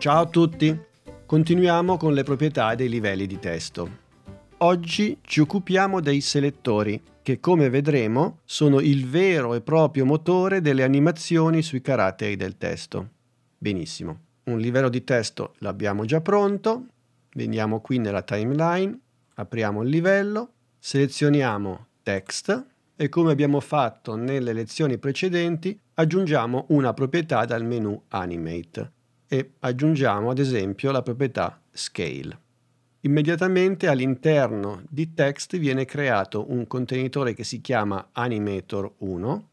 Ciao a tutti! Continuiamo con le proprietà dei livelli di testo. Oggi ci occupiamo dei selettori, che come vedremo sono il vero e proprio motore delle animazioni sui caratteri del testo. Benissimo. Un livello di testo l'abbiamo già pronto. Veniamo qui nella timeline, apriamo il livello, selezioniamo text e come abbiamo fatto nelle lezioni precedenti aggiungiamo una proprietà dal menu animate e aggiungiamo ad esempio la proprietà scale. Immediatamente all'interno di text viene creato un contenitore che si chiama animator 1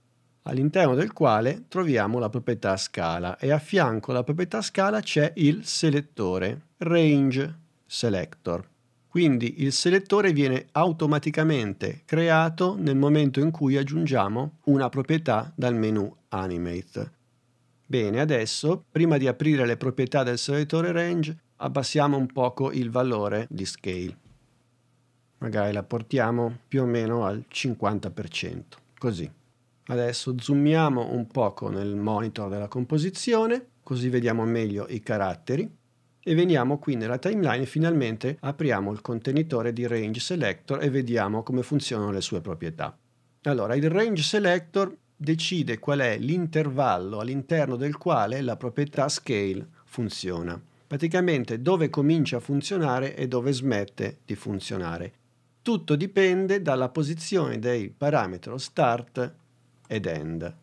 all'interno del quale troviamo la proprietà scala e a fianco alla proprietà scala c'è il selettore range selector. Quindi il selettore viene automaticamente creato nel momento in cui aggiungiamo una proprietà dal menu animate. Bene, adesso, prima di aprire le proprietà del selettore range, abbassiamo un poco il valore di scale. Magari la portiamo più o meno al 50%, così. Adesso zoomiamo un poco nel monitor della composizione, così vediamo meglio i caratteri. E veniamo qui nella timeline e finalmente apriamo il contenitore di range selector e vediamo come funzionano le sue proprietà. Allora, il range selector decide qual è l'intervallo all'interno del quale la proprietà scale funziona. Praticamente dove comincia a funzionare e dove smette di funzionare. Tutto dipende dalla posizione dei parametri start ed end.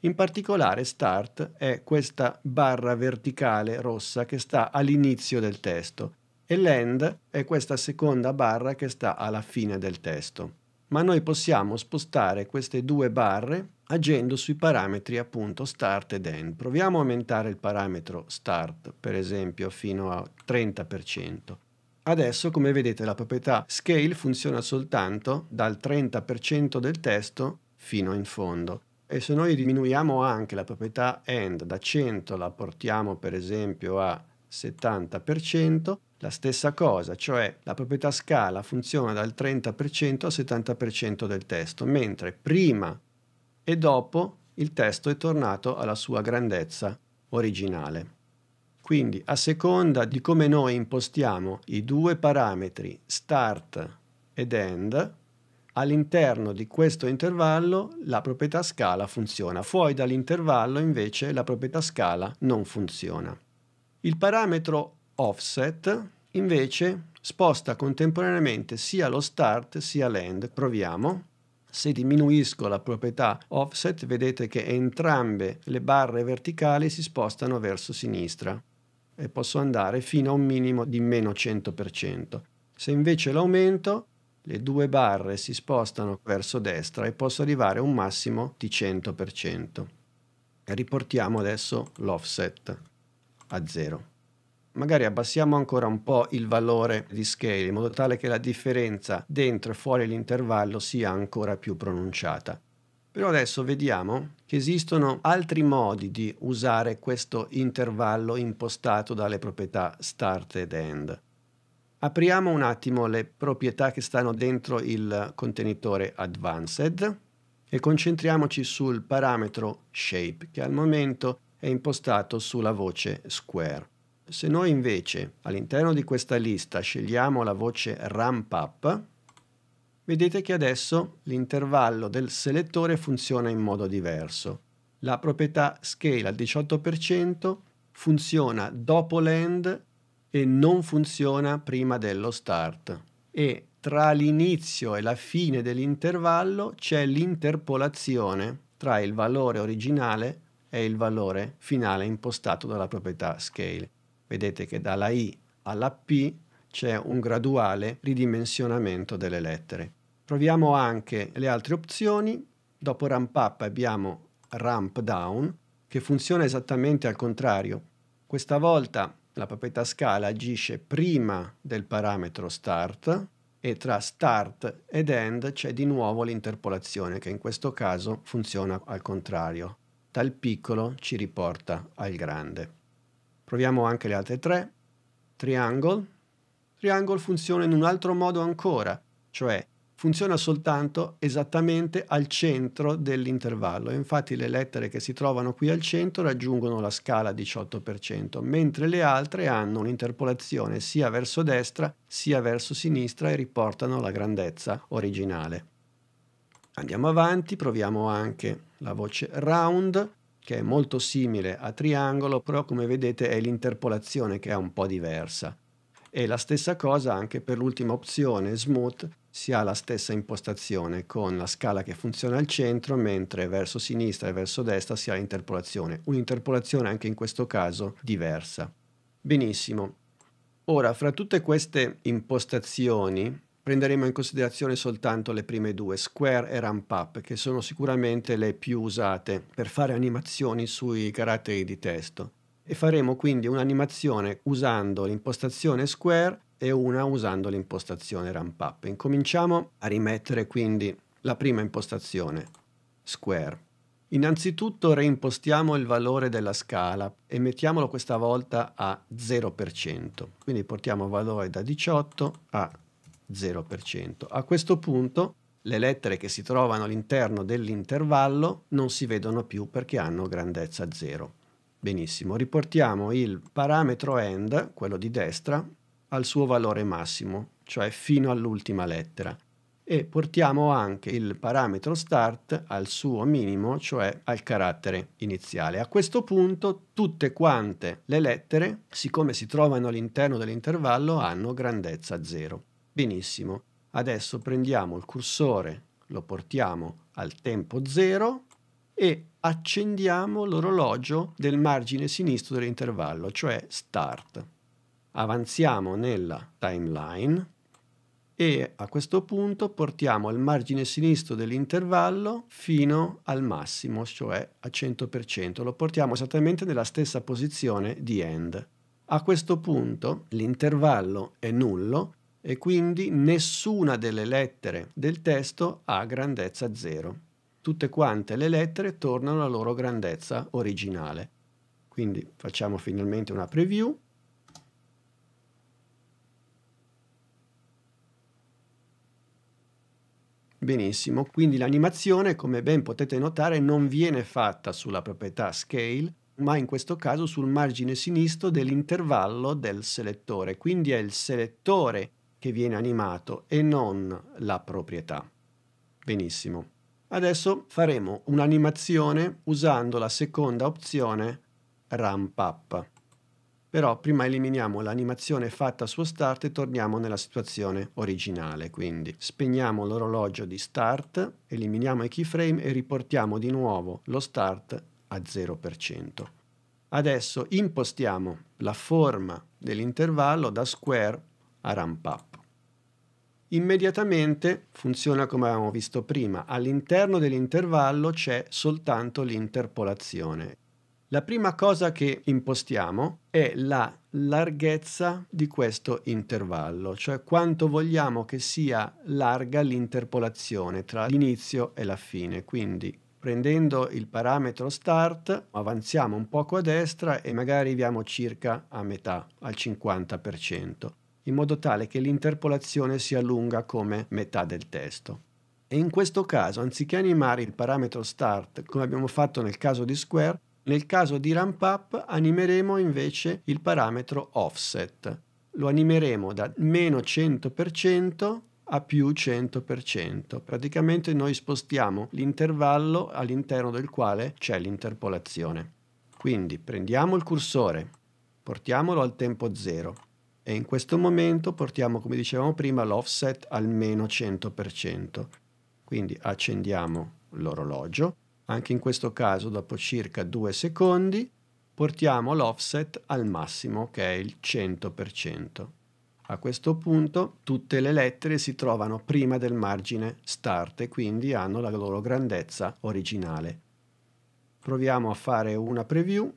In particolare start è questa barra verticale rossa che sta all'inizio del testo e l'end è questa seconda barra che sta alla fine del testo ma noi possiamo spostare queste due barre agendo sui parametri appunto start ed end. Proviamo a aumentare il parametro start, per esempio, fino a 30%. Adesso, come vedete, la proprietà scale funziona soltanto dal 30% del testo fino in fondo. E se noi diminuiamo anche la proprietà end da 100, la portiamo per esempio a 70%, la stessa cosa, cioè la proprietà scala funziona dal 30% al 70% del testo, mentre prima e dopo il testo è tornato alla sua grandezza originale. Quindi a seconda di come noi impostiamo i due parametri start ed end, all'interno di questo intervallo la proprietà scala funziona, fuori dall'intervallo invece la proprietà scala non funziona. Il parametro offset invece sposta contemporaneamente sia lo start sia l'end. Proviamo. Se diminuisco la proprietà offset vedete che entrambe le barre verticali si spostano verso sinistra e posso andare fino a un minimo di meno 100%. Se invece l'aumento le due barre si spostano verso destra e posso arrivare a un massimo di 100%. E riportiamo adesso l'offset a 0 magari abbassiamo ancora un po' il valore di scale in modo tale che la differenza dentro e fuori l'intervallo sia ancora più pronunciata. Però adesso vediamo che esistono altri modi di usare questo intervallo impostato dalle proprietà start ed end. Apriamo un attimo le proprietà che stanno dentro il contenitore advanced e concentriamoci sul parametro shape che al momento è impostato sulla voce square. Se noi invece all'interno di questa lista scegliamo la voce ramp up, vedete che adesso l'intervallo del selettore funziona in modo diverso. La proprietà scale al 18% funziona dopo l'end e non funziona prima dello start. E tra l'inizio e la fine dell'intervallo c'è l'interpolazione tra il valore originale e il valore finale impostato dalla proprietà scale. Vedete che dalla I alla P c'è un graduale ridimensionamento delle lettere. Proviamo anche le altre opzioni. Dopo ramp up abbiamo ramp down, che funziona esattamente al contrario. Questa volta la papetta scala agisce prima del parametro start e tra start ed end c'è di nuovo l'interpolazione che in questo caso funziona al contrario. Dal piccolo ci riporta al grande. Proviamo anche le altre tre. Triangle. Triangle funziona in un altro modo ancora, cioè funziona soltanto esattamente al centro dell'intervallo. Infatti le lettere che si trovano qui al centro raggiungono la scala 18%, mentre le altre hanno un'interpolazione sia verso destra sia verso sinistra e riportano la grandezza originale. Andiamo avanti, proviamo anche la voce round che è molto simile a triangolo, però come vedete è l'interpolazione che è un po' diversa. E la stessa cosa anche per l'ultima opzione, smooth, si ha la stessa impostazione con la scala che funziona al centro, mentre verso sinistra e verso destra si ha l'interpolazione. Un'interpolazione anche in questo caso diversa. Benissimo. Ora, fra tutte queste impostazioni, prenderemo in considerazione soltanto le prime due, Square e Ramp Up, che sono sicuramente le più usate per fare animazioni sui caratteri di testo. E faremo quindi un'animazione usando l'impostazione Square e una usando l'impostazione Ramp Up. Incominciamo a rimettere quindi la prima impostazione, Square. Innanzitutto reimpostiamo il valore della scala e mettiamolo questa volta a 0%, quindi portiamo il valore da 18 a 0%. 0%. A questo punto le lettere che si trovano all'interno dell'intervallo non si vedono più perché hanno grandezza 0. Benissimo, riportiamo il parametro end, quello di destra, al suo valore massimo, cioè fino all'ultima lettera e portiamo anche il parametro start al suo minimo, cioè al carattere iniziale. A questo punto tutte quante le lettere, siccome si trovano all'interno dell'intervallo, hanno grandezza 0. Benissimo, adesso prendiamo il cursore, lo portiamo al tempo 0 e accendiamo l'orologio del margine sinistro dell'intervallo, cioè start. Avanziamo nella timeline e a questo punto portiamo il margine sinistro dell'intervallo fino al massimo, cioè a 100%. Lo portiamo esattamente nella stessa posizione di end. A questo punto l'intervallo è nullo e quindi nessuna delle lettere del testo ha grandezza zero. Tutte quante le lettere tornano alla loro grandezza originale. Quindi facciamo finalmente una preview. Benissimo, quindi l'animazione, come ben potete notare, non viene fatta sulla proprietà scale, ma in questo caso sul margine sinistro dell'intervallo del selettore. Quindi è il selettore che viene animato e non la proprietà. Benissimo. Adesso faremo un'animazione usando la seconda opzione ramp up. Però prima eliminiamo l'animazione fatta su start e torniamo nella situazione originale. Quindi spegniamo l'orologio di start, eliminiamo i keyframe e riportiamo di nuovo lo start a 0%. Adesso impostiamo la forma dell'intervallo da square a ramp up immediatamente funziona come avevamo visto prima, all'interno dell'intervallo c'è soltanto l'interpolazione. La prima cosa che impostiamo è la larghezza di questo intervallo, cioè quanto vogliamo che sia larga l'interpolazione tra l'inizio e la fine. Quindi prendendo il parametro start avanziamo un poco a destra e magari arriviamo circa a metà, al 50% in modo tale che l'interpolazione sia lunga come metà del testo. E in questo caso, anziché animare il parametro start come abbiamo fatto nel caso di square, nel caso di ramp up animeremo invece il parametro offset. Lo animeremo da meno 100% a più 100%. Praticamente noi spostiamo l'intervallo all'interno del quale c'è l'interpolazione. Quindi prendiamo il cursore, portiamolo al tempo 0, e in questo momento portiamo, come dicevamo prima, l'offset al meno 100%. Quindi accendiamo l'orologio, anche in questo caso dopo circa due secondi portiamo l'offset al massimo che è il 100%. A questo punto tutte le lettere si trovano prima del margine start e quindi hanno la loro grandezza originale. Proviamo a fare una preview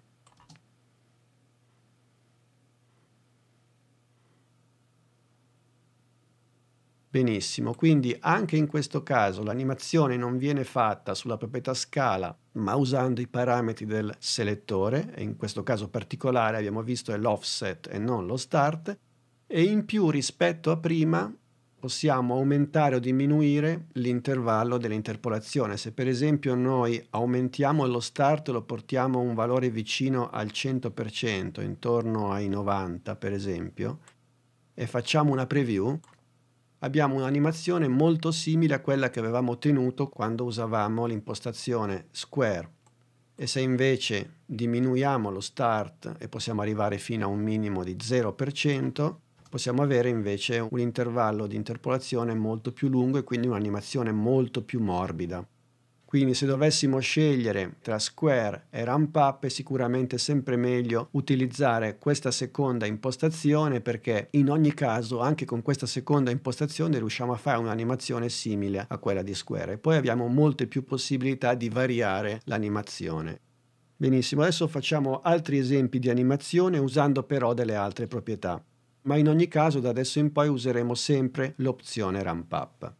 Benissimo, quindi anche in questo caso l'animazione non viene fatta sulla proprietà scala ma usando i parametri del selettore, in questo caso particolare abbiamo visto è l'offset e non lo start, e in più rispetto a prima possiamo aumentare o diminuire l'intervallo dell'interpolazione. Se per esempio noi aumentiamo lo start lo portiamo a un valore vicino al 100%, intorno ai 90 per esempio, e facciamo una preview, abbiamo un'animazione molto simile a quella che avevamo ottenuto quando usavamo l'impostazione square e se invece diminuiamo lo start e possiamo arrivare fino a un minimo di 0% possiamo avere invece un intervallo di interpolazione molto più lungo e quindi un'animazione molto più morbida. Quindi se dovessimo scegliere tra Square e Ramp Up è sicuramente sempre meglio utilizzare questa seconda impostazione perché in ogni caso anche con questa seconda impostazione riusciamo a fare un'animazione simile a quella di Square e poi abbiamo molte più possibilità di variare l'animazione. Benissimo, adesso facciamo altri esempi di animazione usando però delle altre proprietà, ma in ogni caso da adesso in poi useremo sempre l'opzione Ramp Up.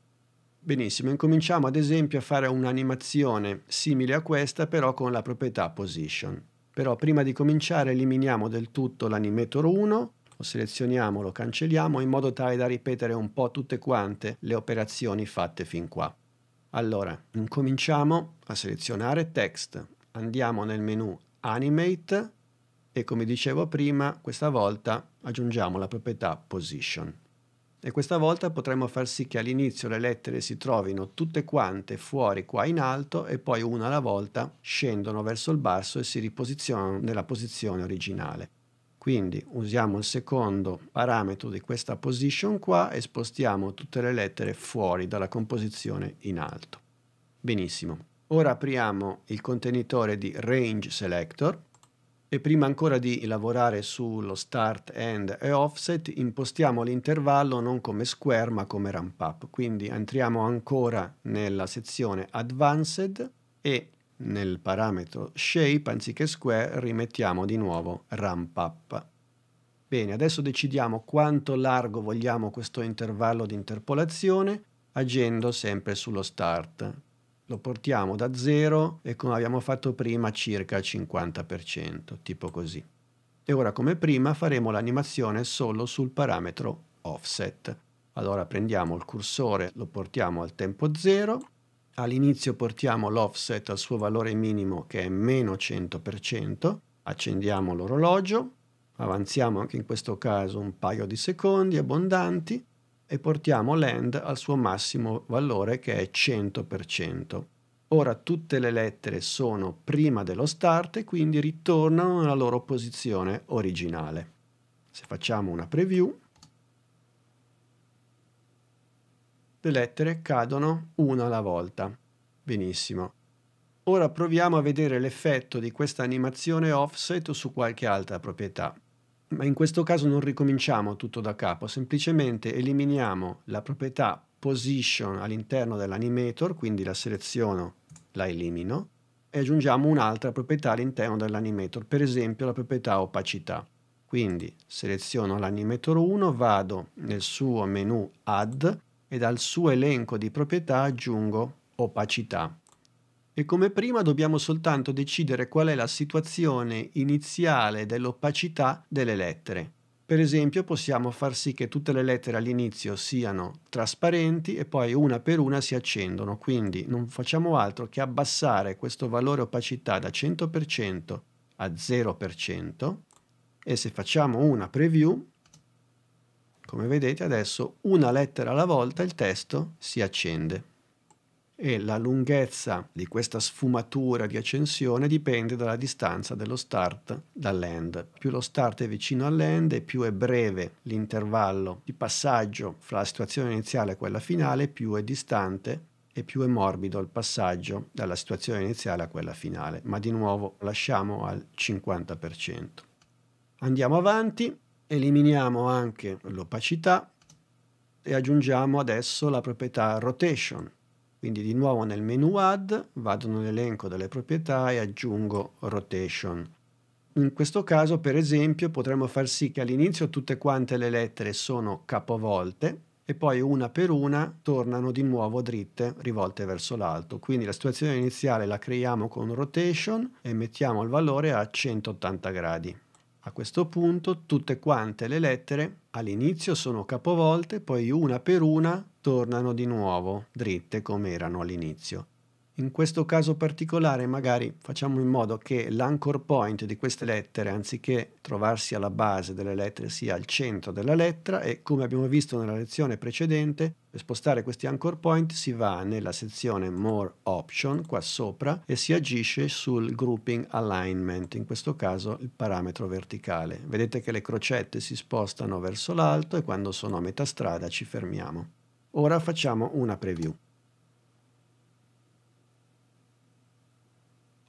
Benissimo, incominciamo ad esempio a fare un'animazione simile a questa però con la proprietà position. Però prima di cominciare eliminiamo del tutto l'animator 1, lo selezioniamo, lo cancelliamo in modo tale da ripetere un po' tutte quante le operazioni fatte fin qua. Allora, incominciamo a selezionare text, andiamo nel menu animate e come dicevo prima, questa volta aggiungiamo la proprietà position e questa volta potremmo far sì che all'inizio le lettere si trovino tutte quante fuori qua in alto e poi una alla volta scendono verso il basso e si riposizionano nella posizione originale. Quindi usiamo il secondo parametro di questa position qua e spostiamo tutte le lettere fuori dalla composizione in alto. Benissimo. Ora apriamo il contenitore di range selector e prima ancora di lavorare sullo start, end e offset impostiamo l'intervallo non come square ma come ramp up. Quindi entriamo ancora nella sezione advanced e nel parametro shape anziché square rimettiamo di nuovo ramp up. Bene, adesso decidiamo quanto largo vogliamo questo intervallo di interpolazione agendo sempre sullo start lo portiamo da zero e come abbiamo fatto prima circa il 50%, tipo così. E ora come prima faremo l'animazione solo sul parametro offset. Allora prendiamo il cursore, lo portiamo al tempo 0, all'inizio portiamo l'offset al suo valore minimo che è meno 100%, accendiamo l'orologio, avanziamo anche in questo caso un paio di secondi abbondanti, e portiamo l'end al suo massimo valore che è 100%. Ora tutte le lettere sono prima dello start e quindi ritornano nella loro posizione originale. Se facciamo una preview, le lettere cadono una alla volta. Benissimo. Ora proviamo a vedere l'effetto di questa animazione offset su qualche altra proprietà ma in questo caso non ricominciamo tutto da capo, semplicemente eliminiamo la proprietà position all'interno dell'animator, quindi la seleziono, la elimino, e aggiungiamo un'altra proprietà all'interno dell'animator, per esempio la proprietà opacità. Quindi seleziono l'animator 1, vado nel suo menu Add e dal suo elenco di proprietà aggiungo opacità e come prima dobbiamo soltanto decidere qual è la situazione iniziale dell'opacità delle lettere. Per esempio possiamo far sì che tutte le lettere all'inizio siano trasparenti e poi una per una si accendono, quindi non facciamo altro che abbassare questo valore opacità da 100% a 0% e se facciamo una preview, come vedete adesso una lettera alla volta il testo si accende e la lunghezza di questa sfumatura di accensione dipende dalla distanza dello start dall'end. Più lo start è vicino all'end e più è breve l'intervallo di passaggio fra la situazione iniziale e quella finale, più è distante e più è morbido il passaggio dalla situazione iniziale a quella finale, ma di nuovo lasciamo al 50%. Andiamo avanti, eliminiamo anche l'opacità e aggiungiamo adesso la proprietà rotation quindi di nuovo nel menu Add vado nell'elenco delle proprietà e aggiungo Rotation. In questo caso, per esempio, potremmo far sì che all'inizio tutte quante le lettere sono capovolte e poi una per una tornano di nuovo dritte, rivolte verso l'alto. Quindi la situazione iniziale la creiamo con Rotation e mettiamo il valore a 180 gradi. A questo punto tutte quante le lettere all'inizio sono capovolte, poi una per una tornano di nuovo dritte come erano all'inizio. In questo caso particolare magari facciamo in modo che l'anchor point di queste lettere, anziché trovarsi alla base delle lettere, sia al centro della lettera e come abbiamo visto nella lezione precedente, per spostare questi anchor point si va nella sezione More Option qua sopra e si agisce sul grouping alignment, in questo caso il parametro verticale. Vedete che le crocette si spostano verso l'alto e quando sono a metà strada ci fermiamo. Ora facciamo una preview.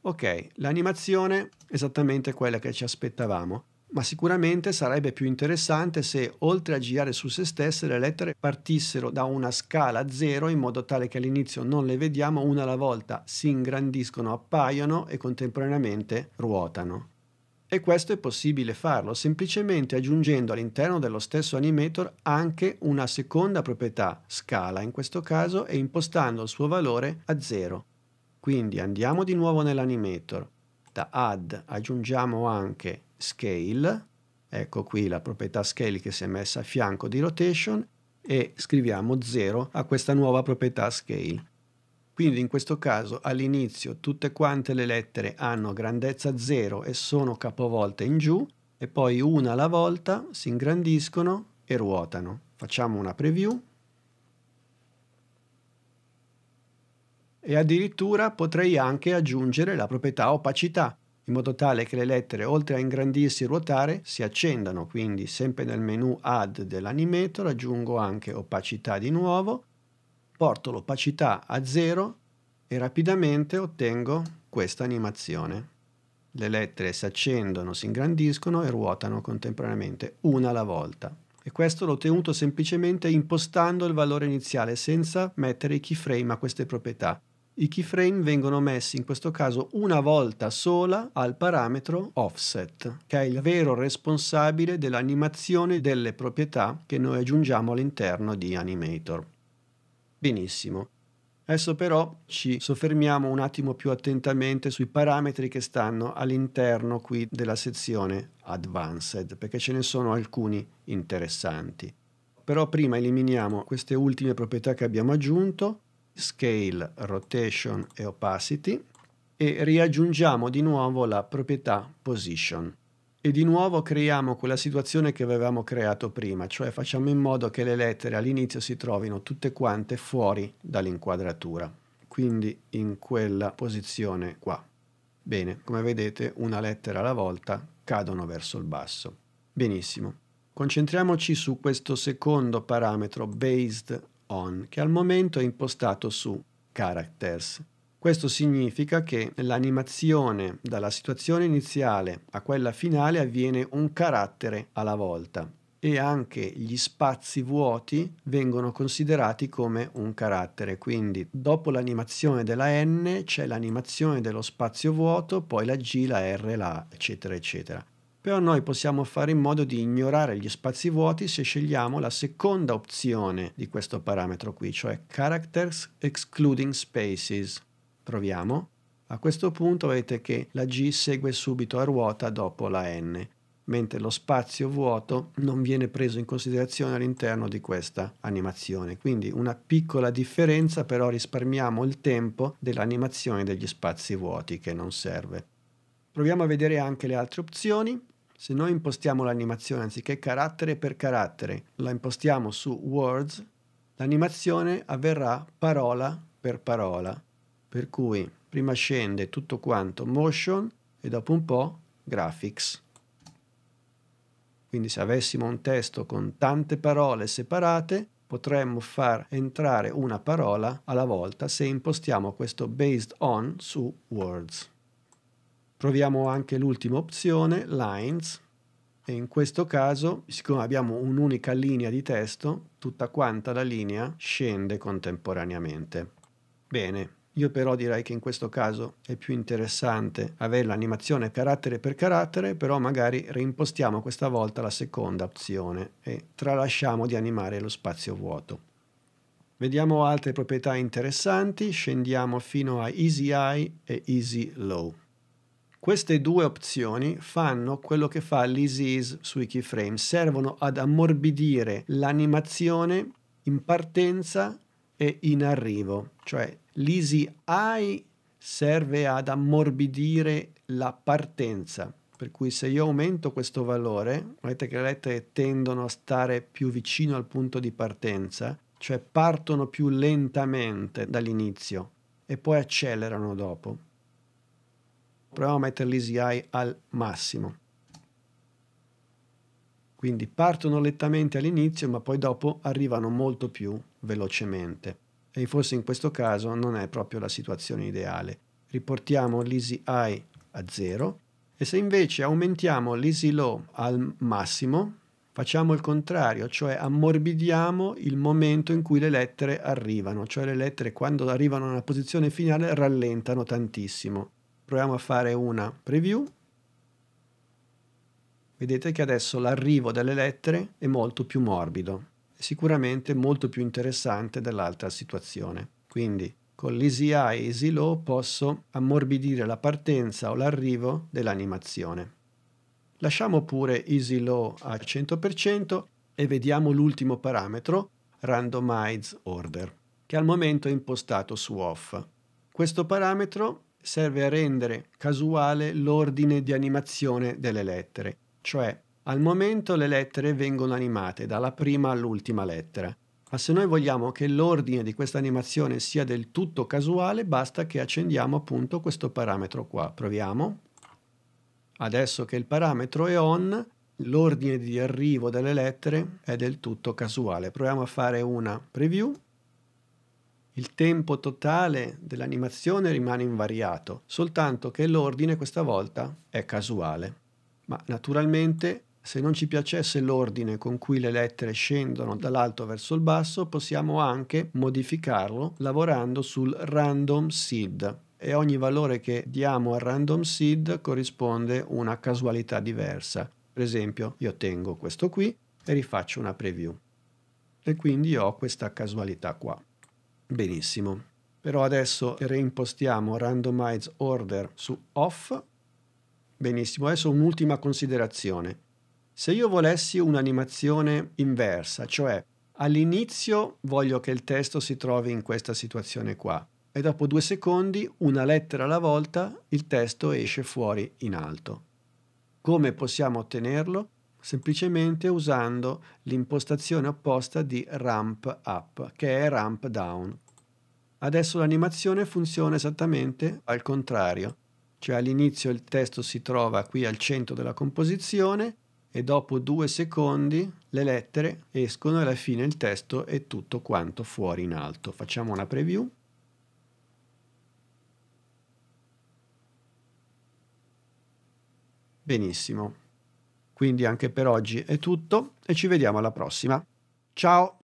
Ok, l'animazione è esattamente quella che ci aspettavamo, ma sicuramente sarebbe più interessante se, oltre a girare su se stesse, le lettere partissero da una scala 0 in modo tale che all'inizio non le vediamo una alla volta, si ingrandiscono, appaiono e contemporaneamente ruotano. E questo è possibile farlo semplicemente aggiungendo all'interno dello stesso animator anche una seconda proprietà, scala in questo caso, e impostando il suo valore a 0. Quindi andiamo di nuovo nell'animator. Da add aggiungiamo anche scale, ecco qui la proprietà scale che si è messa a fianco di rotation, e scriviamo 0 a questa nuova proprietà scale. Quindi in questo caso all'inizio tutte quante le lettere hanno grandezza 0 e sono capovolte in giù e poi una alla volta si ingrandiscono e ruotano. Facciamo una preview. E addirittura potrei anche aggiungere la proprietà opacità, in modo tale che le lettere oltre a ingrandirsi e ruotare si accendano, quindi sempre nel menu Add dell'animator aggiungo anche opacità di nuovo porto l'opacità a zero e rapidamente ottengo questa animazione. Le lettere si accendono, si ingrandiscono e ruotano contemporaneamente, una alla volta. E questo l'ho ottenuto semplicemente impostando il valore iniziale senza mettere i keyframe a queste proprietà. I keyframe vengono messi in questo caso una volta sola al parametro offset, che è il vero responsabile dell'animazione delle proprietà che noi aggiungiamo all'interno di Animator. Benissimo. Adesso però ci soffermiamo un attimo più attentamente sui parametri che stanno all'interno qui della sezione Advanced, perché ce ne sono alcuni interessanti. Però prima eliminiamo queste ultime proprietà che abbiamo aggiunto, Scale, Rotation e Opacity, e riaggiungiamo di nuovo la proprietà Position e di nuovo creiamo quella situazione che avevamo creato prima, cioè facciamo in modo che le lettere all'inizio si trovino tutte quante fuori dall'inquadratura, quindi in quella posizione qua. Bene, come vedete una lettera alla volta cadono verso il basso. Benissimo. Concentriamoci su questo secondo parametro based on che al momento è impostato su characters questo significa che l'animazione dalla situazione iniziale a quella finale avviene un carattere alla volta e anche gli spazi vuoti vengono considerati come un carattere. Quindi dopo l'animazione della N c'è l'animazione dello spazio vuoto, poi la G, la R, la A, eccetera, eccetera. Però noi possiamo fare in modo di ignorare gli spazi vuoti se scegliamo la seconda opzione di questo parametro qui, cioè characters excluding spaces. Proviamo. A questo punto vedete che la G segue subito a ruota dopo la N, mentre lo spazio vuoto non viene preso in considerazione all'interno di questa animazione. Quindi una piccola differenza, però risparmiamo il tempo dell'animazione degli spazi vuoti che non serve. Proviamo a vedere anche le altre opzioni. Se noi impostiamo l'animazione anziché carattere per carattere, la impostiamo su words, l'animazione avverrà parola per parola per cui prima scende tutto quanto motion e dopo un po' graphics. Quindi se avessimo un testo con tante parole separate, potremmo far entrare una parola alla volta se impostiamo questo based on su words. Proviamo anche l'ultima opzione, lines, e in questo caso, siccome abbiamo un'unica linea di testo, tutta quanta la linea scende contemporaneamente. Bene, io però direi che in questo caso è più interessante avere l'animazione carattere per carattere, però magari reimpostiamo questa volta la seconda opzione e tralasciamo di animare lo spazio vuoto. Vediamo altre proprietà interessanti, scendiamo fino a Easy High e Easy Low. Queste due opzioni fanno quello che fa l'EasyEase sui keyframe, servono ad ammorbidire l'animazione in partenza e in arrivo, cioè l'easy high serve ad ammorbidire la partenza. Per cui se io aumento questo valore, vedete che le lettere tendono a stare più vicino al punto di partenza, cioè partono più lentamente dall'inizio e poi accelerano dopo. Proviamo a mettere l'easy l'EasyEye al massimo. Quindi partono lentamente all'inizio, ma poi dopo arrivano molto più velocemente. E forse in questo caso non è proprio la situazione ideale. Riportiamo l'easy high a 0 e se invece aumentiamo l'easy low al massimo, facciamo il contrario, cioè ammorbidiamo il momento in cui le lettere arrivano, cioè le lettere quando arrivano alla posizione finale rallentano tantissimo. Proviamo a fare una preview. Vedete che adesso l'arrivo delle lettere è molto più morbido sicuramente molto più interessante dell'altra situazione. Quindi con l'easy high e easy low posso ammorbidire la partenza o l'arrivo dell'animazione. Lasciamo pure easy low al 100% e vediamo l'ultimo parametro, randomize order, che al momento è impostato su off. Questo parametro serve a rendere casuale l'ordine di animazione delle lettere, cioè al momento le lettere vengono animate dalla prima all'ultima lettera, ma se noi vogliamo che l'ordine di questa animazione sia del tutto casuale, basta che accendiamo appunto questo parametro qua. Proviamo. Adesso che il parametro è on, l'ordine di arrivo delle lettere è del tutto casuale. Proviamo a fare una preview. Il tempo totale dell'animazione rimane invariato, soltanto che l'ordine questa volta è casuale. Ma naturalmente se non ci piacesse l'ordine con cui le lettere scendono dall'alto verso il basso, possiamo anche modificarlo lavorando sul random seed e ogni valore che diamo al random seed corrisponde a una casualità diversa. Per esempio, io tengo questo qui e rifaccio una preview. E quindi ho questa casualità qua. Benissimo. Però adesso reimpostiamo randomize order su off Benissimo, adesso un'ultima considerazione. Se io volessi un'animazione inversa, cioè all'inizio voglio che il testo si trovi in questa situazione qua e dopo due secondi, una lettera alla volta, il testo esce fuori in alto. Come possiamo ottenerlo? Semplicemente usando l'impostazione opposta di ramp up, che è ramp down. Adesso l'animazione funziona esattamente al contrario, cioè all'inizio il testo si trova qui al centro della composizione, e dopo due secondi le lettere escono e alla fine il testo è tutto quanto fuori in alto. Facciamo una preview. Benissimo. Quindi anche per oggi è tutto e ci vediamo alla prossima. Ciao!